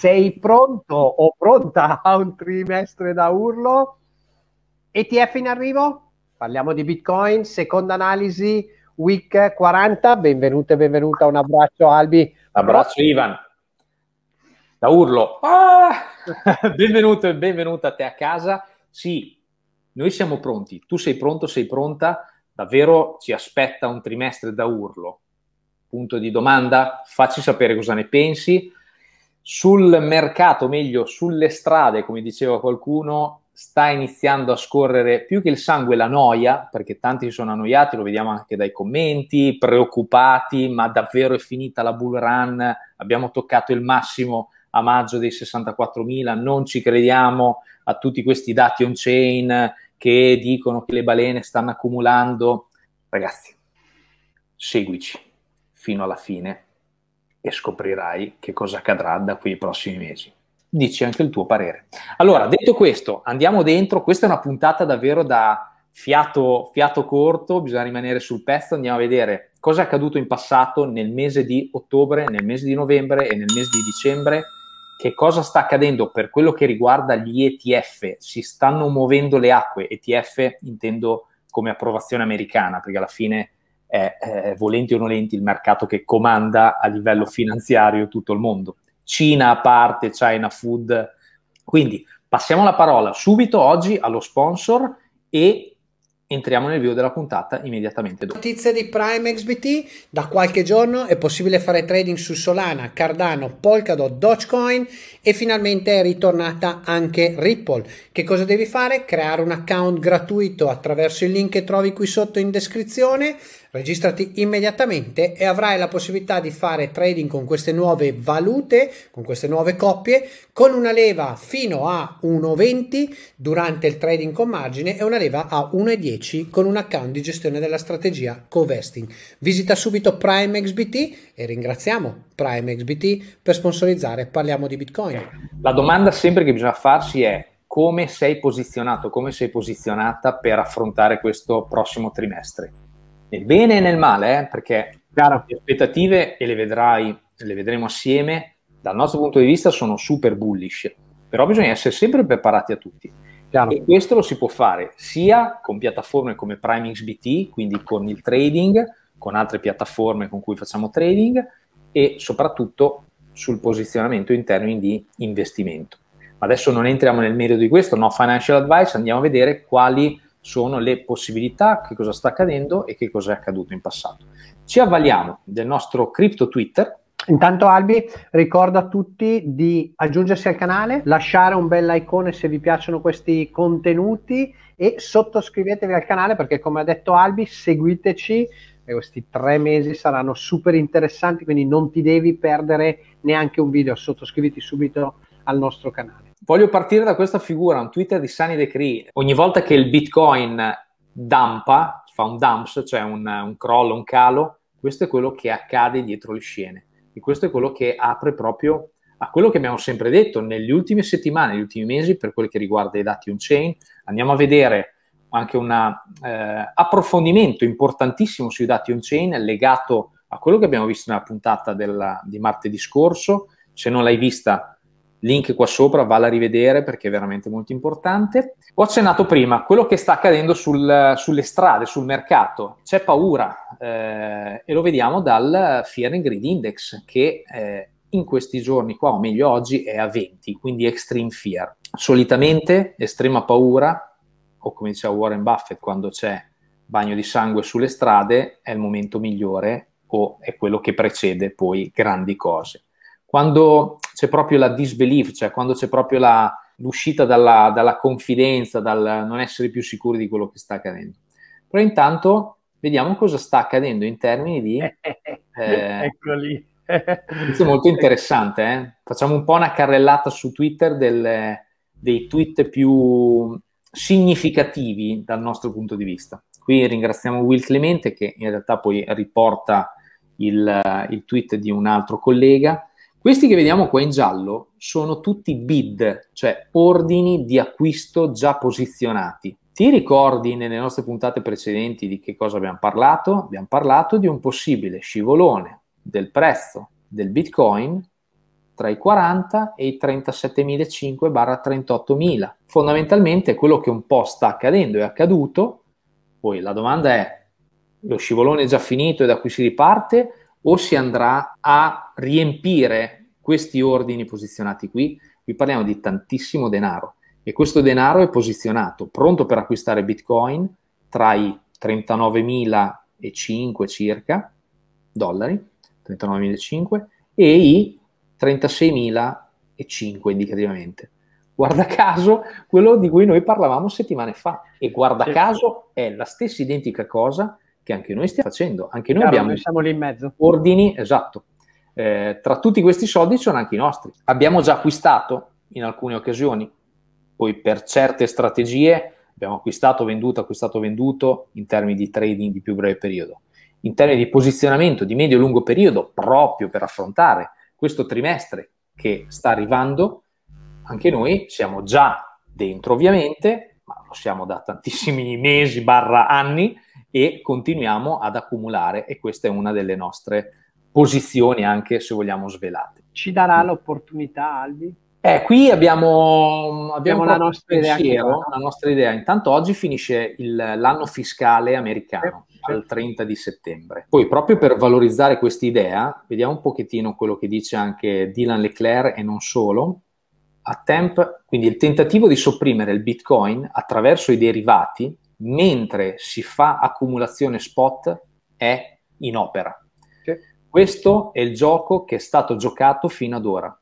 sei pronto o pronta a un trimestre da urlo? ETF in arrivo? Parliamo di Bitcoin, seconda analisi, week 40. Benvenuta e benvenuta, un abbraccio Albi. Abbraccio Ivan. Da urlo. Ah! Benvenuto e benvenuta a te a casa. Sì, noi siamo pronti. Tu sei pronto, sei pronta. Davvero ci aspetta un trimestre da urlo. Punto di domanda, facci sapere cosa ne pensi sul mercato, meglio sulle strade, come diceva qualcuno, sta iniziando a scorrere più che il sangue la noia, perché tanti si sono annoiati, lo vediamo anche dai commenti, preoccupati, ma davvero è finita la bull run, abbiamo toccato il massimo a maggio dei 64.000, non ci crediamo a tutti questi dati on chain che dicono che le balene stanno accumulando. Ragazzi, seguici fino alla fine e scoprirai che cosa accadrà da quei prossimi mesi. Dici anche il tuo parere. Allora, detto questo, andiamo dentro. Questa è una puntata davvero da fiato, fiato corto, bisogna rimanere sul pezzo. Andiamo a vedere cosa è accaduto in passato nel mese di ottobre, nel mese di novembre e nel mese di dicembre. Che cosa sta accadendo per quello che riguarda gli ETF? Si stanno muovendo le acque. ETF intendo come approvazione americana, perché alla fine è, eh, volenti o nolenti, il mercato che comanda a livello finanziario tutto il mondo. Cina a parte, China Food. Quindi passiamo la parola subito oggi allo sponsor e entriamo nel video della puntata immediatamente dopo. Notizie di Prime XBT, da qualche giorno è possibile fare trading su Solana, Cardano, Polkadot, Dogecoin e finalmente è ritornata anche Ripple. Che cosa devi fare? Creare un account gratuito attraverso il link che trovi qui sotto in descrizione, Registrati immediatamente e avrai la possibilità di fare trading con queste nuove valute, con queste nuove coppie, con una leva fino a 1,20 durante il trading con margine e una leva a 1,10 con un account di gestione della strategia Covesting. Visita subito PrimeXBT e ringraziamo PrimeXBT per sponsorizzare Parliamo di Bitcoin. La domanda sempre che bisogna farsi è come sei posizionato, come sei posizionata per affrontare questo prossimo trimestre? nel bene e nel male, eh, perché Chiaro. le aspettative, e le vedrai, le vedremo assieme, dal nostro punto di vista sono super bullish, però bisogna essere sempre preparati a tutti. Chiaro. E questo lo si può fare sia con piattaforme come Prime XBT, quindi con il trading, con altre piattaforme con cui facciamo trading e soprattutto sul posizionamento in termini di investimento. adesso non entriamo nel merito di questo, no financial advice, andiamo a vedere quali sono le possibilità, che cosa sta accadendo e che cosa è accaduto in passato. Ci avvaliamo del nostro cripto Twitter. Intanto Albi ricordo a tutti di aggiungersi al canale, lasciare un bel like se vi piacciono questi contenuti e sottoscrivetevi al canale perché come ha detto Albi seguiteci e questi tre mesi saranno super interessanti quindi non ti devi perdere neanche un video, sottoscriviti subito al nostro canale voglio partire da questa figura, un Twitter di Sani Decree. Ogni volta che il Bitcoin dampa, fa un dumps, cioè un, un crollo, un calo, questo è quello che accade dietro le scene. E questo è quello che apre proprio a quello che abbiamo sempre detto negli ultime settimane, negli ultimi mesi, per quel che riguarda i dati on-chain. Andiamo a vedere anche un eh, approfondimento importantissimo sui dati on-chain legato a quello che abbiamo visto nella puntata della, di martedì scorso. Se non l'hai vista, link qua sopra, valla a rivedere perché è veramente molto importante. Ho accennato prima quello che sta accadendo sul, sulle strade, sul mercato. C'è paura eh, e lo vediamo dal Fear and Greed Index che eh, in questi giorni qua, o meglio oggi, è a 20, quindi Extreme Fear. Solitamente estrema paura, o come diceva Warren Buffett quando c'è bagno di sangue sulle strade, è il momento migliore o è quello che precede poi grandi cose. Quando c'è proprio la disbelief, cioè quando c'è proprio la, l'uscita dalla, dalla, confidenza, dal non essere più sicuri di quello che sta accadendo. Però intanto vediamo cosa sta accadendo in termini di... Eh, ecco lì. Questo è molto interessante, eh? facciamo un po' una carrellata su Twitter del, dei tweet più significativi dal nostro punto di vista. Qui ringraziamo Will Clemente che in realtà poi riporta il, il tweet di un altro collega questi che vediamo qua in giallo sono tutti bid, cioè ordini di acquisto già posizionati. Ti ricordi nelle nostre puntate precedenti di che cosa abbiamo parlato? Abbiamo parlato di un possibile scivolone del prezzo del Bitcoin tra i 40 e i 37.500-38.000. Fondamentalmente è quello che un po' sta accadendo, è accaduto. Poi la domanda è, lo scivolone è già finito e da qui si riparte? o si andrà a riempire questi ordini posizionati qui, qui parliamo di tantissimo denaro e questo denaro è posizionato, pronto per acquistare Bitcoin tra i 39.005 circa dollari, 39.005 e i 36.005 indicativamente. Guarda caso, quello di cui noi parlavamo settimane fa e guarda caso è la stessa identica cosa che anche noi stiamo facendo. Anche noi Chiaro, abbiamo noi lì in mezzo. ordini, esatto. Eh, tra tutti questi soldi ci sono anche i nostri. Abbiamo già acquistato in alcune occasioni, poi per certe strategie abbiamo acquistato, venduto, acquistato, venduto in termini di trading di più breve periodo. In termini di posizionamento di medio e lungo periodo, proprio per affrontare questo trimestre che sta arrivando, anche noi siamo già dentro ovviamente, ma lo siamo da tantissimi mesi barra anni, e continuiamo ad accumulare e questa è una delle nostre posizioni anche se vogliamo svelate. Ci darà l'opportunità Albi? Eh, qui abbiamo, abbiamo, la, nostra pensiero, la, nostra idea Intanto oggi finisce il, l'anno fiscale americano, certo. al 30 di settembre. Poi proprio per valorizzare questa idea, vediamo un pochettino quello che dice anche Dylan Leclerc e non solo. A temp, quindi il tentativo di sopprimere il bitcoin attraverso i derivati mentre si fa accumulazione spot è in opera. Okay. Questo è il gioco che è stato giocato fino ad ora.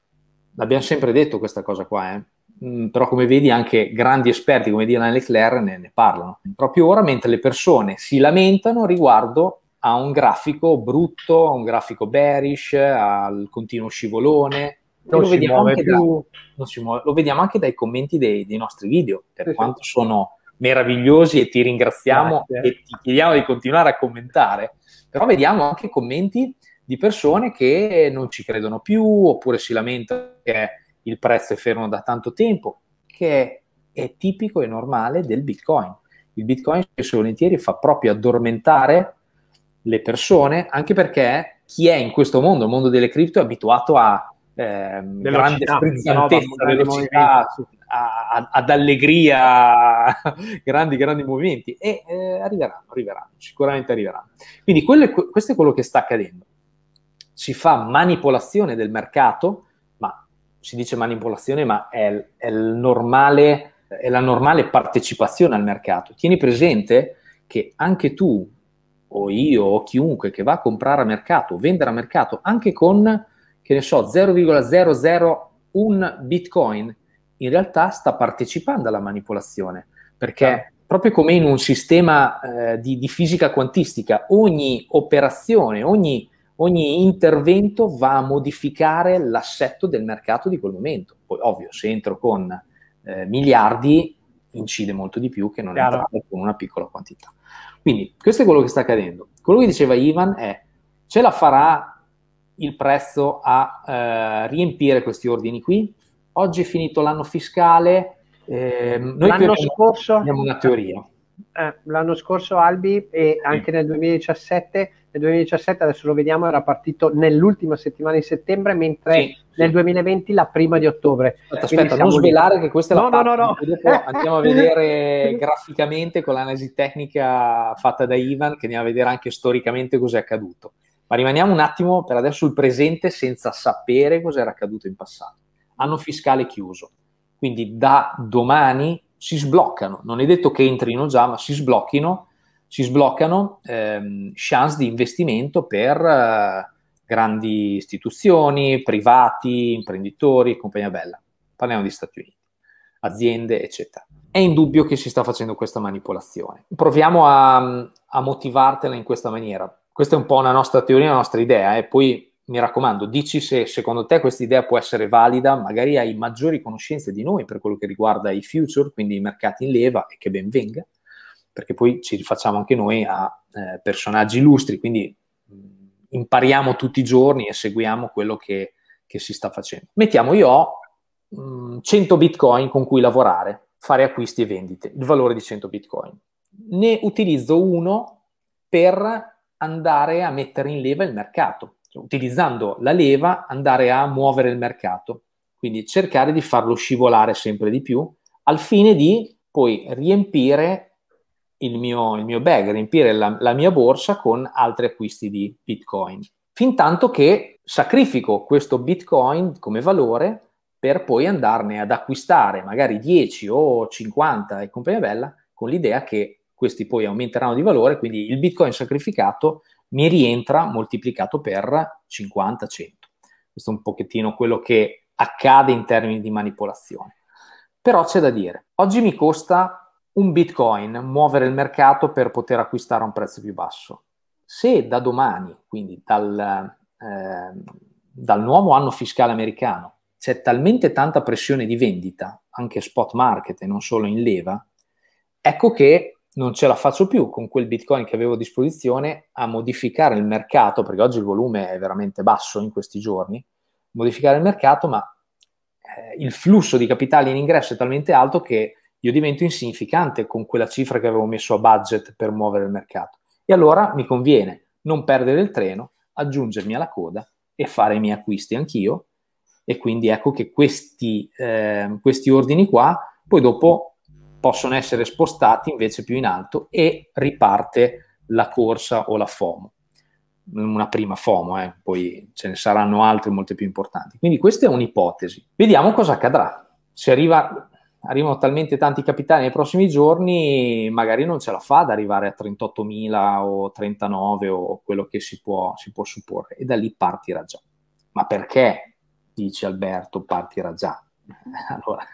L'abbiamo sempre detto questa cosa qua, eh? mm, però come vedi anche grandi esperti come Dylan Leclerc ne, ne parlano. Proprio ora mentre le persone si lamentano riguardo a un grafico brutto, a un grafico bearish, al continuo scivolone, non lo, vediamo da, non muove, lo, vediamo anche dai commenti dei, dei nostri video, per sì, quanto sì. sono meravigliosi e ti ringraziamo Grazie. e ti chiediamo di continuare a commentare. Però vediamo anche commenti di persone che non ci credono più oppure si lamentano che il prezzo è fermo da tanto tempo, che è tipico e normale del Bitcoin. Il Bitcoin spesso e volentieri fa proprio addormentare le persone, anche perché chi è in questo mondo, il mondo delle cripto, è abituato a eh, grande sprizzantezza, velocità, velocità a, ad allegria, grandi, grandi movimenti e eh, arriveranno, arriveranno, sicuramente arriveranno. Quindi quello, questo è quello che sta accadendo. Si fa manipolazione del mercato, ma si dice manipolazione, ma è, è, normale, è la normale partecipazione al mercato. Tieni presente che anche tu o io o chiunque che va a comprare a mercato, vendere a mercato, anche con, che ne so, 0,001 bitcoin, in realtà sta partecipando alla manipolazione, perché ah. proprio come in un sistema eh, di, di, fisica quantistica, ogni operazione, ogni, ogni, intervento va a modificare l'assetto del mercato di quel momento. Poi ovvio, se entro con eh, miliardi incide molto di più che non Chiaro. entrare con una piccola quantità. Quindi questo è quello che sta accadendo. Quello che diceva Ivan è ce la farà il prezzo a eh, riempire questi ordini qui? oggi è finito l'anno fiscale. Eh, noi l'anno scorso abbiamo una teoria. Eh, l'anno scorso Albi e anche nel 2017, nel 2017 adesso lo vediamo, era partito nell'ultima settimana di settembre, mentre sì, nel sì. 2020 la prima di ottobre. Aspetta, aspetta non svelare lì. che questa è la no, parte, no, no, no. andiamo a vedere graficamente con l'analisi tecnica fatta da Ivan, che andiamo a vedere anche storicamente cos'è accaduto. Ma rimaniamo un attimo per adesso sul presente senza sapere cos'era accaduto in passato anno fiscale chiuso. Quindi da domani si sbloccano, non è detto che entrino già, ma si sblocchino, si sbloccano ehm, chance di investimento per eh, grandi istituzioni, privati, imprenditori, compagnia bella. Parliamo di Stati Uniti, aziende, eccetera. È indubbio che si sta facendo questa manipolazione. Proviamo a, a motivartela in questa maniera. Questa è un po' una nostra teoria, una nostra idea, e eh? poi mi raccomando, dici se secondo te questa idea può essere valida, magari hai maggiori conoscenze di noi per quello che riguarda i future, quindi i mercati in leva, e che ben venga, perché poi ci rifacciamo anche noi a eh, personaggi illustri, quindi mh, mm, impariamo tutti i giorni e seguiamo quello che, che si sta facendo. Mettiamo io ho mm, 100 bitcoin con cui lavorare, fare acquisti e vendite, il valore di 100 bitcoin. Ne utilizzo uno per andare a mettere in leva il mercato utilizzando la leva andare a muovere il mercato, quindi cercare di farlo scivolare sempre di più al fine di poi riempire il mio, il mio bag, riempire la, la, mia borsa con altri acquisti di Bitcoin. Fintanto che sacrifico questo Bitcoin come valore per poi andarne ad acquistare magari 10 o 50 e compagnia bella con l'idea che questi poi aumenteranno di valore, quindi il Bitcoin sacrificato mi rientra moltiplicato per 50-100. Questo è un pochettino quello che accade in termini di manipolazione. Però c'è da dire, oggi mi costa un bitcoin muovere il mercato per poter acquistare a un prezzo più basso. Se da domani, quindi dal, eh, dal nuovo anno fiscale americano, c'è talmente tanta pressione di vendita, anche spot market e non solo in leva, ecco che non ce la faccio più con quel bitcoin che avevo a disposizione a modificare il mercato, perché oggi il volume è veramente basso in questi giorni, modificare il mercato, ma eh, il flusso di capitali in ingresso è talmente alto che io divento insignificante con quella cifra che avevo messo a budget per muovere il mercato. E allora mi conviene non perdere il treno, aggiungermi alla coda e fare i miei acquisti anch'io. E quindi ecco che questi, eh, questi ordini qua poi dopo possono essere spostati invece più in alto e riparte la corsa o la FOMO. Una prima FOMO, eh, poi ce ne saranno altre molte più importanti. Quindi questa è un'ipotesi. Vediamo cosa accadrà. Se arriva, arrivano talmente tanti capitali nei prossimi giorni, magari non ce la fa ad arrivare a 38.000 o 39 o quello che si può, si può supporre. E da lì partirà già. Ma perché, dice Alberto, partirà già? Allora,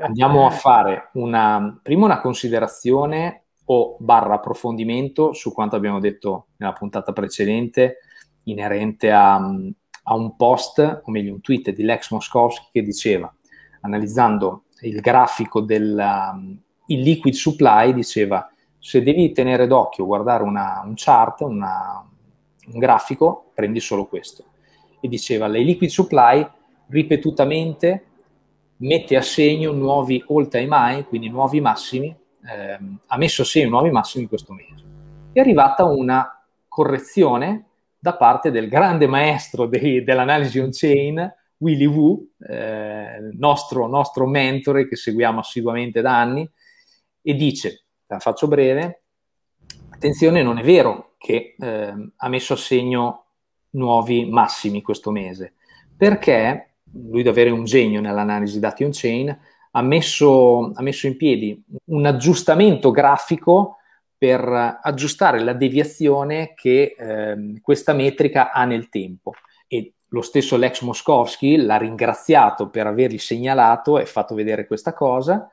andiamo a fare una, prima una considerazione o barra approfondimento su quanto abbiamo detto nella puntata precedente inerente a, a un post, o meglio un tweet di Lex Moskowski che diceva, analizzando il grafico del liquid supply, diceva se devi tenere d'occhio, guardare una, un chart, una, un grafico, prendi solo questo. E diceva, le liquid supply ripetutamente mette a segno nuovi all-time high, quindi nuovi massimi, ehm, ha messo a segno nuovi massimi questo mese. È arrivata una correzione da parte del grande maestro dei, dell'analisi on-chain, Willy Wu, eh, nostro, nostro mentore che seguiamo assiduamente da anni, e dice, la faccio breve, attenzione, non è vero che eh, ha messo a segno nuovi massimi questo mese, perché lui davvero è un genio nell'analisi dati on-chain, ha messo, ha messo in piedi un aggiustamento grafico per aggiustare la deviazione che eh, questa metrica ha nel tempo. E lo stesso Lex Moskowski l'ha ringraziato per avergli segnalato e fatto vedere questa cosa,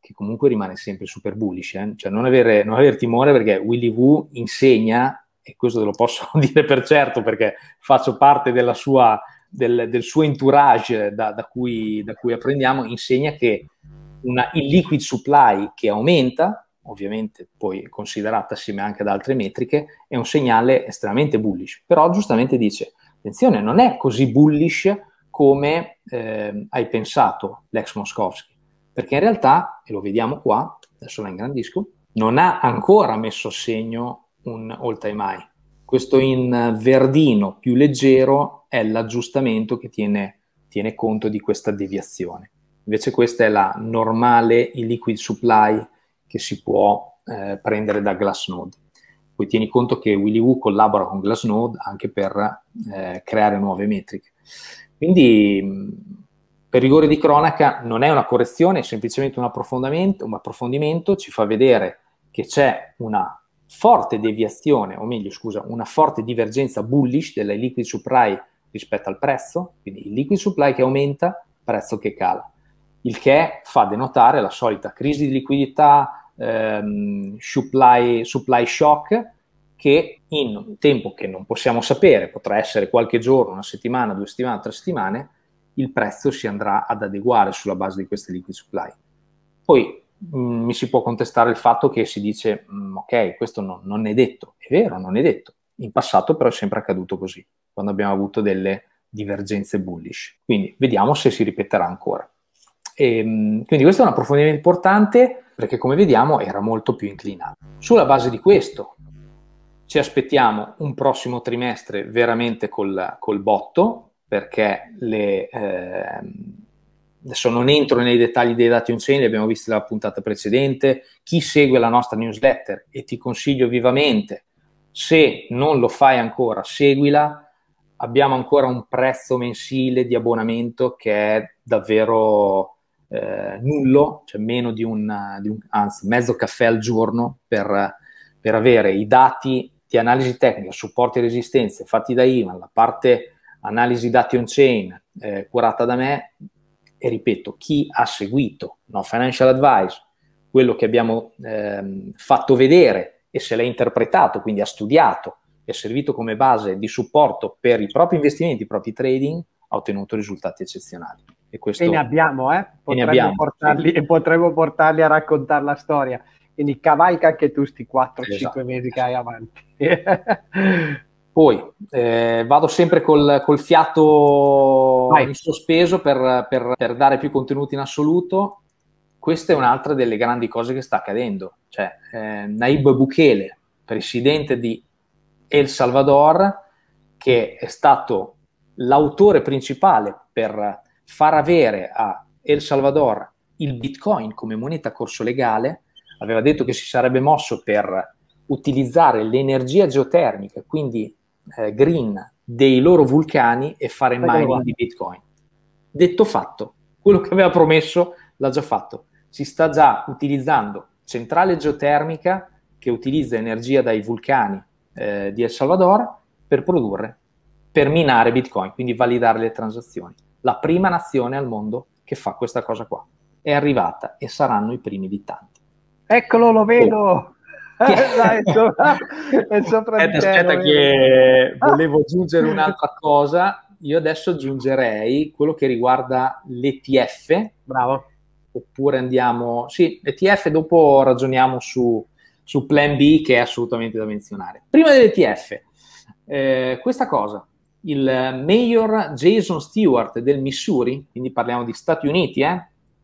che comunque rimane sempre super bullish. Eh? Cioè non avere, non avere timore perché Willy Wu insegna, e questo te lo posso dire per certo perché faccio parte della sua del, del suo entourage da, da, cui, da, cui, apprendiamo insegna che una illiquid supply che aumenta, ovviamente poi considerata assieme anche ad altre metriche, è un segnale estremamente bullish. Però giustamente dice, attenzione, non è così bullish come eh, hai pensato l'ex Moskowski, perché in realtà, e lo vediamo qua, adesso lo ingrandisco, non ha ancora messo a segno un all-time high questo in verdino più leggero è l'aggiustamento che tiene, tiene conto di questa deviazione. Invece questa è la normale liquid supply che si può eh, prendere da Glassnode. Poi tieni conto che WillyWoo collabora con Glassnode anche per eh, creare nuove metriche. Quindi per rigore di cronaca non è una correzione, è semplicemente un approfondimento, un approfondimento ci fa vedere che c'è una forte deviazione, o meglio, scusa, una forte divergenza bullish delle liquid supply rispetto al prezzo, quindi il liquid supply che aumenta, prezzo che cala, il che fa denotare la solita crisi di liquidità, ehm, supply, supply shock, che in un tempo che non possiamo sapere, potrà essere qualche giorno, una settimana, due settimane, tre settimane, il prezzo si andrà ad adeguare sulla base di queste liquid supply. Poi Mm, mi si può contestare il fatto che si dice mm, ok, questo no, non è detto, è vero, non è detto. In passato però è sempre accaduto così, quando abbiamo avuto delle divergenze bullish. Quindi vediamo se si ripeterà ancora. E, ehm, quindi questo è un approfondimento importante perché come vediamo era molto più inclinato. Sulla base di questo ci aspettiamo un prossimo trimestre veramente col, col botto perché le... Eh, adesso non entro nei dettagli dei dati on chain, li abbiamo visti nella puntata precedente, chi segue la nostra newsletter e ti consiglio vivamente, se non lo fai ancora, seguila, abbiamo ancora un prezzo mensile di abbonamento che è davvero eh, nullo, cioè meno di un, di un, anzi, mezzo caffè al giorno per, per avere i dati di analisi tecnica, supporti e resistenze fatti da Ivan, la parte analisi dati on-chain eh, curata da me, e ripeto, chi ha seguito no, Financial Advice, quello che abbiamo ehm, fatto vedere e se l'è interpretato, quindi ha studiato, è servito come base di supporto per i propri investimenti, i propri trading, ha ottenuto risultati eccezionali. E, questo, e ne abbiamo, eh? Potremmo, ne abbiamo, portarli, sì. potremmo portarli a raccontare la storia. Quindi cavalca anche tu sti 4-5 esatto. mesi che hai avanti. Poi eh, vado sempre col, col fiato Vai. in sospeso per, per, per, dare più contenuti in assoluto. Questa è un'altra delle grandi cose che sta accadendo. Cioè, eh, Naib Bukele, presidente di El Salvador, che è stato l'autore principale per far avere a El Salvador il bitcoin come moneta a corso legale, aveva detto che si sarebbe mosso per utilizzare l'energia geotermica, quindi eh, green dei loro vulcani e fare mining di Bitcoin. Detto fatto, quello che aveva promesso l'ha già fatto. Si sta già utilizzando centrale geotermica che utilizza energia dai vulcani eh, di El Salvador per produrre, per minare Bitcoin, quindi validare le transazioni. La prima nazione al mondo che fa questa cosa qua. È arrivata e saranno i primi di tanti. Eccolo, lo vedo! Oh. Eh, dai, sopra, è sopra aspetta, che ah. volevo aggiungere un'altra cosa. Io adesso aggiungerei quello che riguarda l'ETF. Bravo. Oppure andiamo... Sì, l'ETF dopo ragioniamo su, su Plan B che è assolutamente da menzionare. Prima dell'ETF, eh, questa cosa. Il mayor Jason Stewart del Missouri, quindi parliamo di Stati Uniti, eh?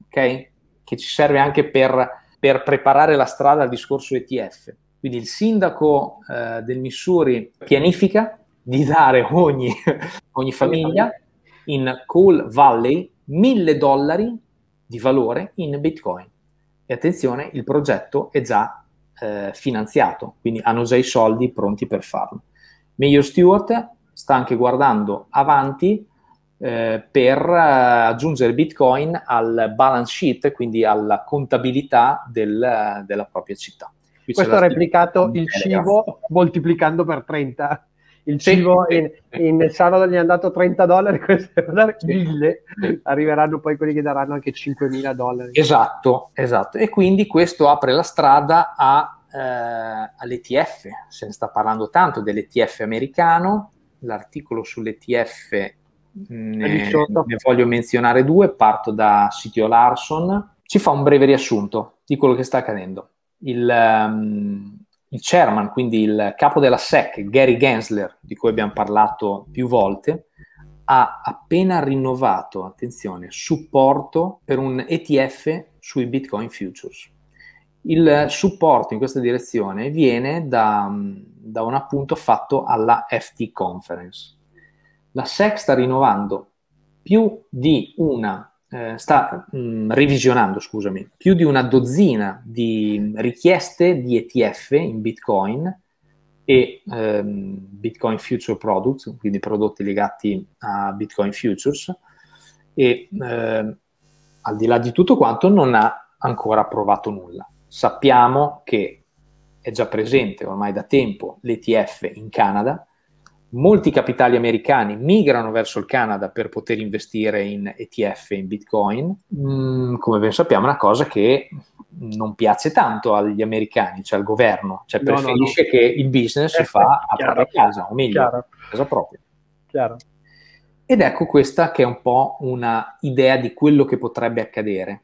ok? Che ci serve anche per per preparare la strada al discorso ETF. Quindi il sindaco eh, del Missouri pianifica di dare ogni, ogni famiglia in Coal Valley mille dollari di valore in Bitcoin. E attenzione, il progetto è già eh, finanziato, quindi hanno già i soldi pronti per farlo. Meyer Stewart sta anche guardando avanti eh, per eh, aggiungere Bitcoin al balance sheet, quindi alla contabilità del, eh, della propria città. Qui Questo ha replicato il cibo moltiplicando per 30 il cibo in, in sabato gli hanno dato 30 dollari, questo è arriveranno poi quelli che daranno anche 5.000 dollari. Esatto, esatto. E quindi questo apre la strada a, eh, all'ETF, se ne sta parlando tanto dell'ETF americano, l'articolo sull'ETF ne, ne voglio menzionare due, parto da Sitio Larson, ci fa un breve riassunto di quello che sta accadendo. Il, um, il chairman, quindi il capo della SEC, Gary Gensler, di cui abbiamo parlato più volte, ha appena rinnovato, attenzione, supporto per un ETF sui Bitcoin Futures. Il supporto in questa direzione viene da, da un appunto fatto alla FT Conference la SEC sta rinnovando più di una, eh, sta mh, mm, revisionando, scusami, più di una dozzina di richieste di ETF in Bitcoin e ehm, Bitcoin Future Products, quindi prodotti legati a Bitcoin Futures, e eh, al di là di tutto quanto non ha ancora approvato nulla. Sappiamo che è già presente ormai da tempo l'ETF in Canada, molti capitali americani migrano verso il Canada per poter investire in ETF, in Bitcoin, mm, come ben sappiamo è una cosa che non piace tanto agli americani, cioè al governo, cioè preferisce no, no. che il business si eh, fa eh, a propria casa, o meglio, chiaro. casa propria. Chiaro. Ed ecco questa che è un po' una idea di quello che potrebbe accadere.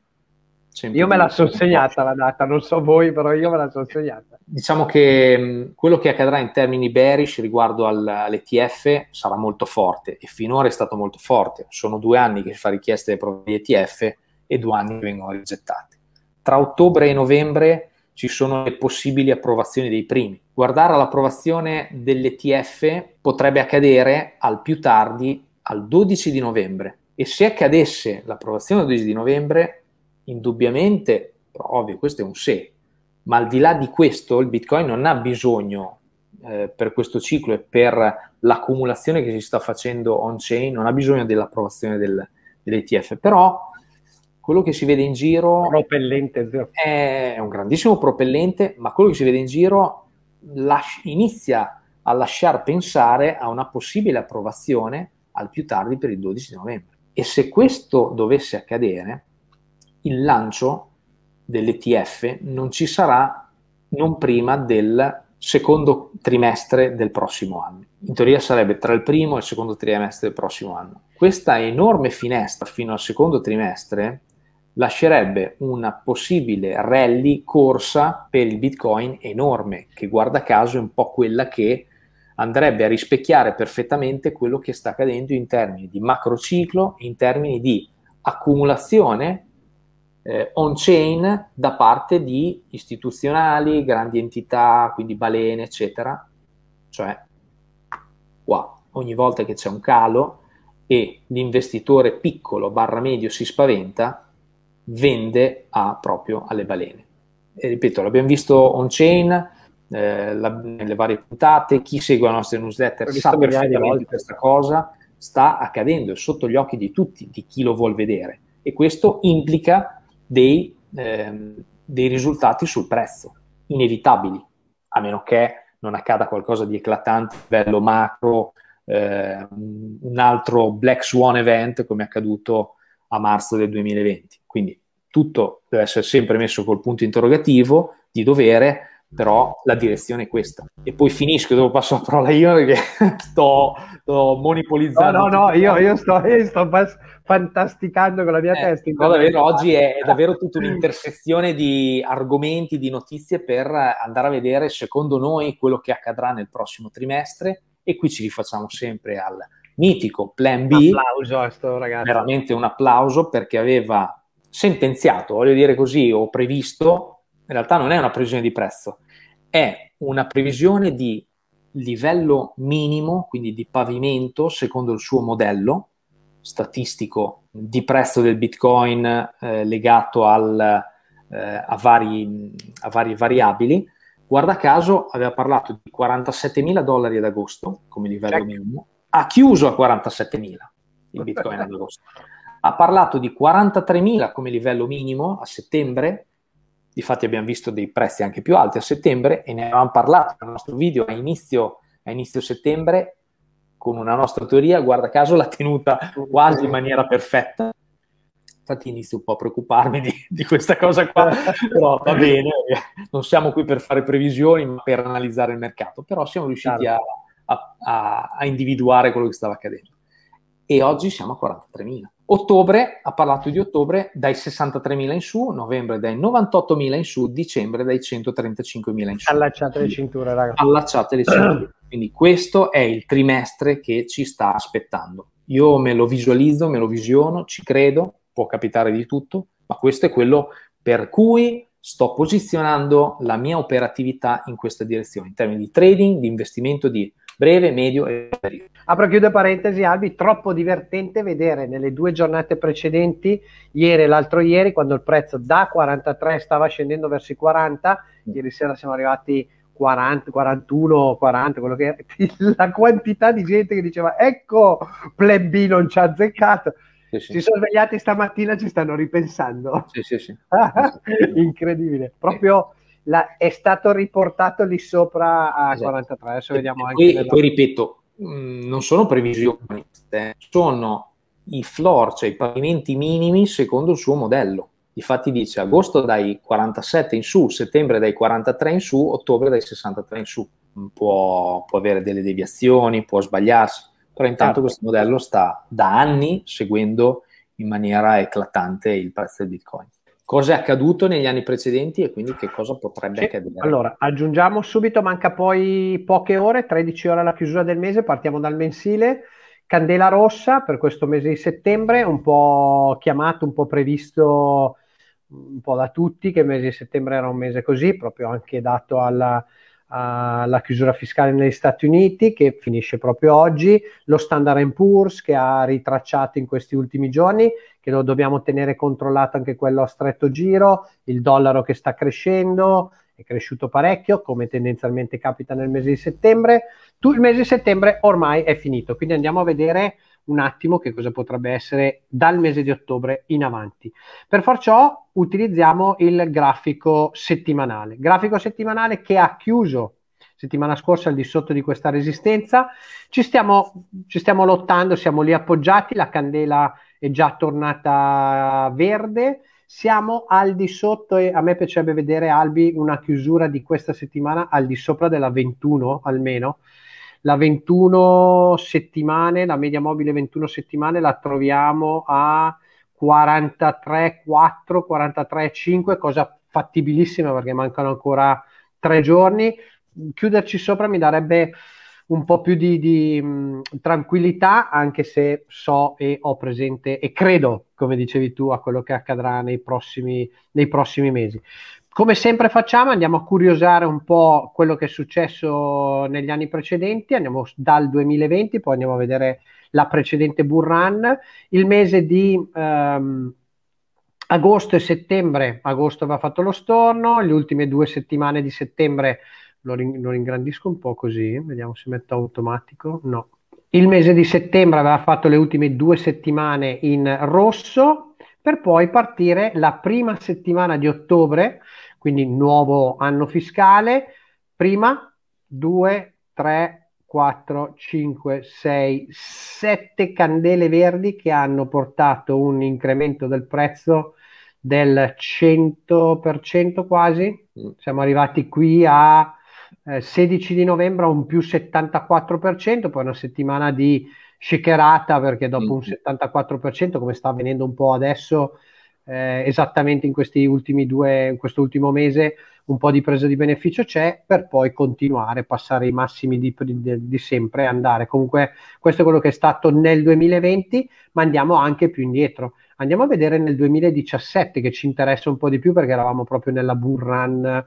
Sempre. Io me la sono segnata la data, non so voi, però io me la sono segnata. Diciamo che mm, quello che accadrà in termini bearish riguardo al, all'ETF sarà molto forte e finora è stato molto forte. Sono due anni che si fa richiesta di ETF e due anni che vengono rigettati. Tra ottobre e novembre ci sono le possibili approvazioni dei primi. Guardare all'approvazione dell'ETF potrebbe accadere al più tardi al 12 di novembre. E se accadesse l'approvazione del 12 di novembre, indubbiamente, ovvio, questo è un se, ma al di là di questo il Bitcoin non ha bisogno eh, per questo ciclo e per l'accumulazione che si sta facendo on-chain, non ha bisogno dell'approvazione del, dell'ETF, però quello che si vede in giro propellente, è un grandissimo propellente, ma quello che si vede in giro lascia, inizia a lasciar pensare a una possibile approvazione al più tardi per il 12 novembre. E se questo dovesse accadere, il lancio dell'ETF non ci sarà non prima del secondo trimestre del prossimo anno. In teoria sarebbe tra il primo e il secondo trimestre del prossimo anno. Questa enorme finestra fino al secondo trimestre lascerebbe una possibile rally corsa per il Bitcoin enorme, che guarda caso è un po' quella che andrebbe a rispecchiare perfettamente quello che sta accadendo in termini di macrociclo, in termini di accumulazione eh, on-chain da parte di istituzionali, grandi entità, quindi balene, eccetera. Cioè, wow, ogni volta che c'è un calo e l'investitore piccolo barra medio si spaventa, vende a, proprio alle balene. E ripeto, l'abbiamo visto on-chain, eh, la, nelle varie puntate, chi segue la nostra newsletter Perché sa perfettamente questa cosa, sta accadendo sotto gli occhi di tutti, di chi lo vuol vedere. E questo implica dei, eh, dei risultati sul prezzo, inevitabili, a meno che non accada qualcosa di eclatante a livello macro, eh, un altro Black Swan event come è accaduto a marzo del 2020. Quindi tutto deve essere sempre messo col punto interrogativo di dovere, però la direzione è questa. E poi finisco, dopo passo la parola io perché sto, sto monopolizzando. No, no, no, io, io, sto, io sto bas- fantasticando con la mia eh, testa. No, davvero, oggi è, è, davvero tutta un'intersezione di argomenti, di notizie per andare a vedere, secondo noi, quello che accadrà nel prossimo trimestre e qui ci rifacciamo sempre al mitico Plan B. Un applauso a questo ragazzo. Veramente un applauso perché aveva sentenziato, voglio dire così, o previsto in realtà non è una previsione di prezzo, è una previsione di livello minimo, quindi di pavimento secondo il suo modello statistico di prezzo del Bitcoin eh, legato al, eh, a, vari, a varie variabili. Guarda caso aveva parlato di 47 mila dollari ad agosto come livello C'è. minimo, ha chiuso a 47 mila il Bitcoin ad agosto, ha parlato di 43 mila come livello minimo a settembre, Difatti abbiamo visto dei prezzi anche più alti a settembre e ne avevamo parlato nel nostro video a inizio, a inizio settembre con una nostra teoria, guarda caso l'ha tenuta quasi in maniera perfetta. Infatti inizio un po' a preoccuparmi di, di questa cosa qua, però va bene, non siamo qui per fare previsioni, ma per analizzare il mercato, però siamo riusciti a, a, a individuare quello che stava accadendo. E oggi siamo a 43.000. Ottobre, ha parlato di ottobre, dai 63.000 in su, novembre dai 98.000 in su, dicembre dai 135.000 in su. Allacciate le cinture, ragazzi. Allacciate le cinture. Quindi questo è il trimestre che ci sta aspettando. Io me lo visualizzo, me lo visiono, ci credo, può capitare di tutto, ma questo è quello per cui sto posizionando la mia operatività in questa direzione, in termini di trading, di investimento di breve, medio e lungo periodo. Apro chiudo parentesi, Albi, troppo divertente vedere nelle due giornate precedenti, ieri e l'altro ieri, quando il prezzo da 43 stava scendendo verso i 40, mm. ieri sera siamo arrivati 40, 41, 40, quello che era, la quantità di gente che diceva ecco, Plan B non ci ha azzeccato. Sì, sì. Si sono svegliati stamattina, ci stanno ripensando. Sì, sì, sì. Incredibile. Proprio la, è stato riportato lì sopra a esatto. 43. Adesso vediamo e anche. poi, nella... poi ripeto, Mm, non sono previsioni, eh, sono i floor, cioè i pavimenti minimi secondo il suo modello. Infatti dice agosto dai 47 in su, settembre dai 43 in su, ottobre dai 63 in su. Mm, può, può avere delle deviazioni, può sbagliarsi, però intanto certo. questo modello sta da anni seguendo in maniera eclatante il prezzo del Bitcoin cosa è accaduto negli anni precedenti e quindi che cosa potrebbe sì. accadere. Allora, aggiungiamo subito, manca poi poche ore, 13 ore alla chiusura del mese, partiamo dal mensile. Candela rossa per questo mese di settembre, un po' chiamato, un po' previsto un po' da tutti, che il mese di settembre era un mese così, proprio anche dato alla, alla eh, chiusura fiscale negli Stati Uniti che finisce proprio oggi, lo Standard Poor's che ha ritracciato in questi ultimi giorni, che lo dobbiamo tenere controllato anche quello a stretto giro, il dollaro che sta crescendo, è cresciuto parecchio come tendenzialmente capita nel mese di settembre. Tu, il mese di settembre ormai è finito, quindi andiamo a vedere un attimo che cosa potrebbe essere dal mese di ottobre in avanti. Per far ciò utilizziamo il grafico settimanale, grafico settimanale che ha chiuso settimana scorsa al di sotto di questa resistenza, ci stiamo, ci stiamo lottando, siamo lì appoggiati, la candela è già tornata verde, siamo al di sotto e a me piacerebbe vedere Albi una chiusura di questa settimana al di sopra della 21 almeno la 21 settimane, la media mobile 21 settimane la troviamo a 43, 4, 43, 5, cosa fattibilissima perché mancano ancora tre giorni. Chiuderci sopra mi darebbe un po' più di, di mh, tranquillità, anche se so e ho presente e credo, come dicevi tu, a quello che accadrà nei prossimi, nei prossimi mesi. Come sempre facciamo, andiamo a curiosare un po' quello che è successo negli anni precedenti, andiamo dal 2020, poi andiamo a vedere la precedente bull run. Il mese di ehm, agosto e settembre, agosto va fatto lo storno, le ultime due settimane di settembre lo, rin- lo ingrandisco un po' così, vediamo se metto automatico, no. Il mese di settembre aveva fatto le ultime due settimane in rosso, per poi partire la prima settimana di ottobre quindi nuovo anno fiscale, prima 2, 3, 4, 5, 6, 7 candele verdi che hanno portato un incremento del prezzo del 100% quasi. Mm. Siamo arrivati qui a eh, 16 di novembre a un più 74%, poi una settimana di scicherata perché dopo mm. un 74%, come sta avvenendo un po' adesso, eh, esattamente in questi ultimi due, in questo ultimo mese un po' di presa di beneficio c'è per poi continuare, passare i massimi di, di, di sempre e andare. Comunque questo è quello che è stato nel 2020, ma andiamo anche più indietro. Andiamo a vedere nel 2017 che ci interessa un po' di più perché eravamo proprio nella bull run,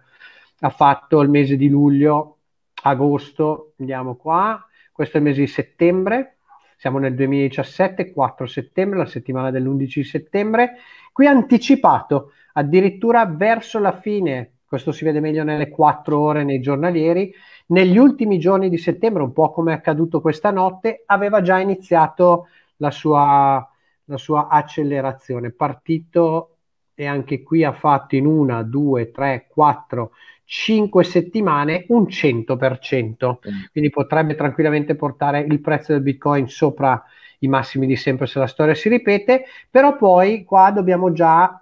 ha fatto il mese di luglio, agosto, andiamo qua, questo è il mese di settembre, siamo nel 2017, 4 settembre, la settimana dell'11 settembre, qui anticipato addirittura verso la fine, questo si vede meglio nelle 4 ore nei giornalieri, negli ultimi giorni di settembre, un po' come è accaduto questa notte, aveva già iniziato la sua, la sua accelerazione, partito e anche qui ha fatto in una, due, tre, quattro 5 settimane un 100%, mm. quindi potrebbe tranquillamente portare il prezzo del Bitcoin sopra i massimi di sempre se la storia si ripete, però poi qua dobbiamo già,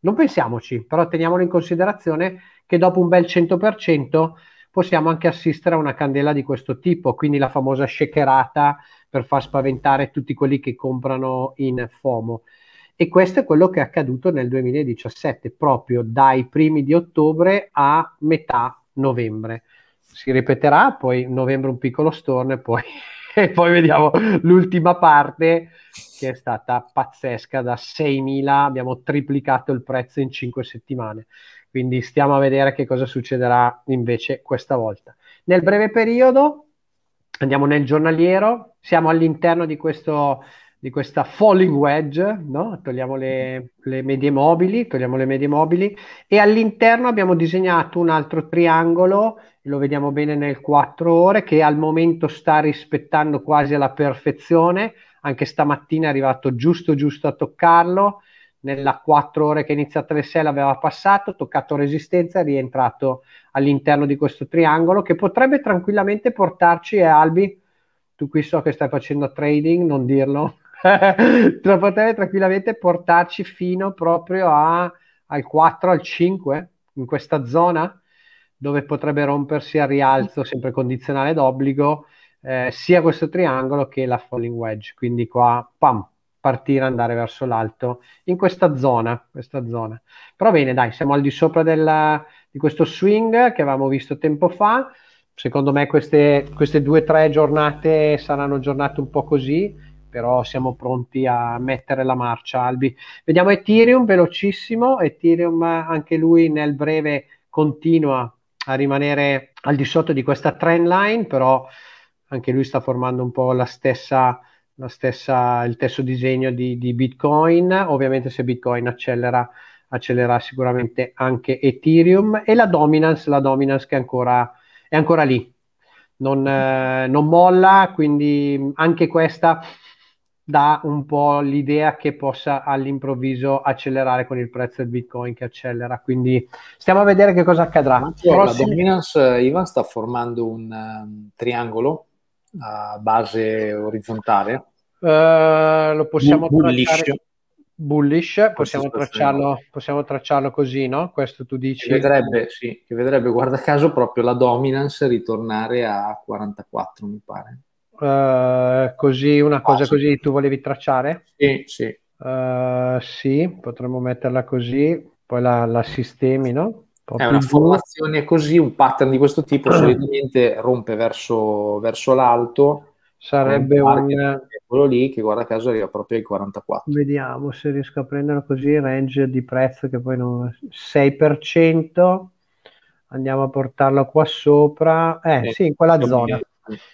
non pensiamoci, però teniamolo in considerazione che dopo un bel 100% possiamo anche assistere a una candela di questo tipo, quindi la famosa shakerata per far spaventare tutti quelli che comprano in FOMO. E questo è quello che è accaduto nel 2017, proprio dai primi di ottobre a metà novembre. Si ripeterà, poi novembre un piccolo storno e poi, e poi vediamo l'ultima parte che è stata pazzesca, da 6.000 abbiamo triplicato il prezzo in 5 settimane. Quindi stiamo a vedere che cosa succederà invece questa volta. Nel breve periodo, andiamo nel giornaliero, siamo all'interno di questo di questa falling wedge, no? togliamo le, le, medie mobili, togliamo le medie mobili e all'interno abbiamo disegnato un altro triangolo, lo vediamo bene nel 4 ore, che al momento sta rispettando quasi alla perfezione, anche stamattina è arrivato giusto giusto a toccarlo, nella 4 ore che è iniziata alle 6 l'aveva passato, toccato resistenza, è rientrato all'interno di questo triangolo che potrebbe tranquillamente portarci, e eh, Albi, tu qui so che stai facendo trading, non dirlo, tra poter tranquillamente portarci fino proprio a, al 4, al 5, in questa zona dove potrebbe rompersi a rialzo, sempre condizionale d'obbligo, eh, sia questo triangolo che la falling wedge. Quindi qua, pam, partire, andare verso l'alto, in questa zona, questa zona. Però bene, dai, siamo al di sopra della, di questo swing che avevamo visto tempo fa. Secondo me queste, queste due o tre giornate saranno giornate un po' così, però siamo pronti a mettere la marcia, Albi. Vediamo Ethereum, velocissimo, Ethereum anche lui nel breve continua a rimanere al di sotto di questa trend line, però anche lui sta formando un po' la stessa, la stessa, il stesso disegno di, di, Bitcoin. Ovviamente se Bitcoin accelera, accelererà sicuramente anche Ethereum e la dominance, la dominance che ancora, è ancora lì, non, eh, non molla, quindi anche questa dà un po' l'idea che possa all'improvviso accelerare con il prezzo del bitcoin che accelera quindi stiamo a vedere che cosa accadrà Matteo, Prossimo... la dominance eh, Ivan sta formando un um, triangolo a uh, base orizzontale uh, lo possiamo bullish. Trattare bullish, possiamo tracciarlo, possiamo tracciarlo, così, no? Questo tu dici? Che vedrebbe, sì, che vedrebbe, guarda caso, proprio la dominance ritornare a 44, mi pare. Eh, così, una ah, cosa ah, sì. così tu volevi tracciare? Sì, sì. Uh, sì, potremmo metterla così, poi la, la sistemi, no? Un è una più. formazione così, un pattern di questo tipo ah. solitamente rompe verso, verso l'alto. Sarebbe un... quello lì che guarda caso arriva proprio ai 44. Vediamo se riesco a prenderlo così, il range di prezzo che poi non... 6%, andiamo a portarlo qua sopra, eh, eh sì, in quella zona. Mio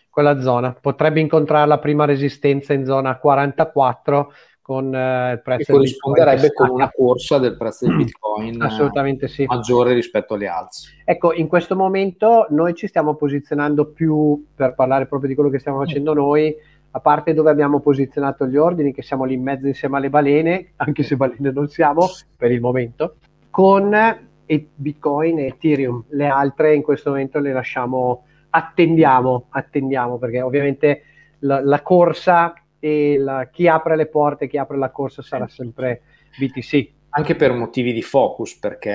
quella zona. Potrebbe incontrare la prima resistenza in zona 44 con eh, il prezzo che corrisponderebbe con una corsa del prezzo del mm. bitcoin eh, assolutamente sì. maggiore rispetto alle alze ecco in questo momento noi ci stiamo posizionando più per parlare proprio di quello che stiamo mm. facendo noi a parte dove abbiamo posizionato gli ordini che siamo lì in mezzo insieme alle balene anche se balene non siamo per il momento con eh, Bitcoin e Ethereum le altre in questo momento le lasciamo attendiamo, attendiamo perché ovviamente la, la corsa e la, chi apre le porte, chi apre la corsa sarà sempre BTC. Anche per motivi di focus, perché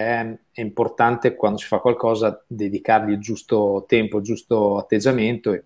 è importante quando si fa qualcosa dedicargli il giusto tempo, il giusto atteggiamento e,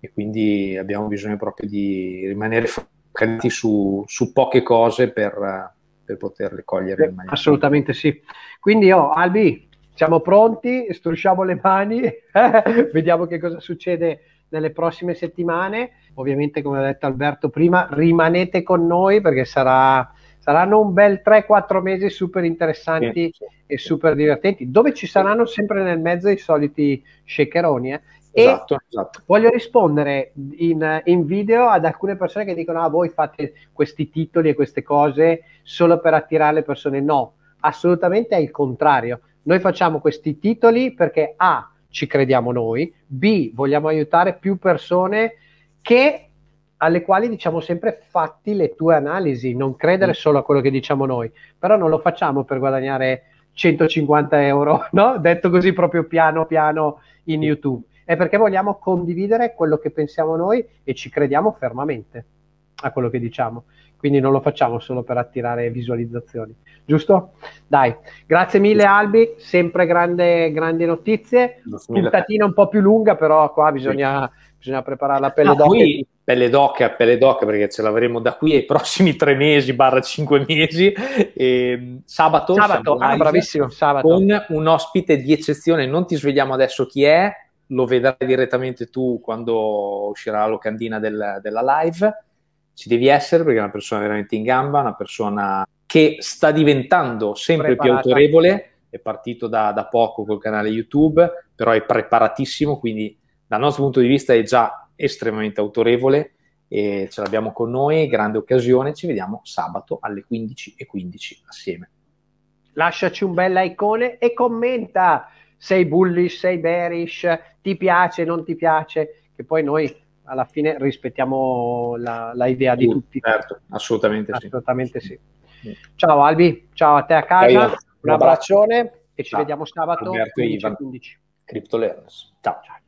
e quindi abbiamo bisogno proprio di rimanere focalizzati su, su poche cose per, per poterle cogliere. Eh, assolutamente sì. Quindi io, oh, Albi, siamo pronti, strusciamo le mani, vediamo che cosa succede nelle prossime settimane. Ovviamente, come ha detto Alberto prima, rimanete con noi perché sarà, saranno un bel 3-4 mesi super interessanti sì. e super divertenti, dove ci saranno sempre nel mezzo i soliti shakeroni. Eh? Esatto, esatto, voglio rispondere in, in, video ad alcune persone che dicono: Ah, voi fate questi titoli e queste cose solo per attirare le persone. No, assolutamente è il contrario. Noi facciamo questi titoli perché A, ci crediamo noi, B, vogliamo aiutare più persone che alle quali diciamo sempre fatti le tue analisi, non credere mm. solo a quello che diciamo noi, però non lo facciamo per guadagnare 150 euro, no? detto così proprio piano piano in YouTube, è perché vogliamo condividere quello che pensiamo noi e ci crediamo fermamente a quello che diciamo quindi non lo facciamo solo per attirare visualizzazioni, giusto? Dai, grazie mille Albi, sempre grande, grandi notizie, puntatina un po' più lunga, però qua bisogna, sì. bisogna preparare la pelle ah, d'occhio. Qui, pelle d'occhio, pelle d'occhio, perché ce l'avremo da qui ai prossimi tre mesi, barra cinque mesi, e ehm, sabato, sabato ah, bravissimo, sabato. con un ospite di eccezione, non ti svegliamo adesso chi è, lo vedrai direttamente tu quando uscirà la locandina del, della live, ci devi essere perché è una persona veramente in gamba, una persona che sta diventando sempre Preparata. più autorevole, è partito da, da poco col canale YouTube, però è preparatissimo, quindi dal nostro punto di vista è già estremamente autorevole e ce l'abbiamo con noi, grande occasione, ci vediamo sabato alle 15.15 assieme. Lasciaci un bel icone e commenta sei bullish, sei bearish, ti piace, non ti piace, che poi noi alla fine rispettiamo la, la idea di sì, mm, tutti. Certo, assolutamente, assolutamente sì. sì. Mm. Ciao Albi, ciao a te a casa, Dai, un, un abbraccione e ci ciao. vediamo sabato alle 15. Crypto Learners. Ciao. ciao.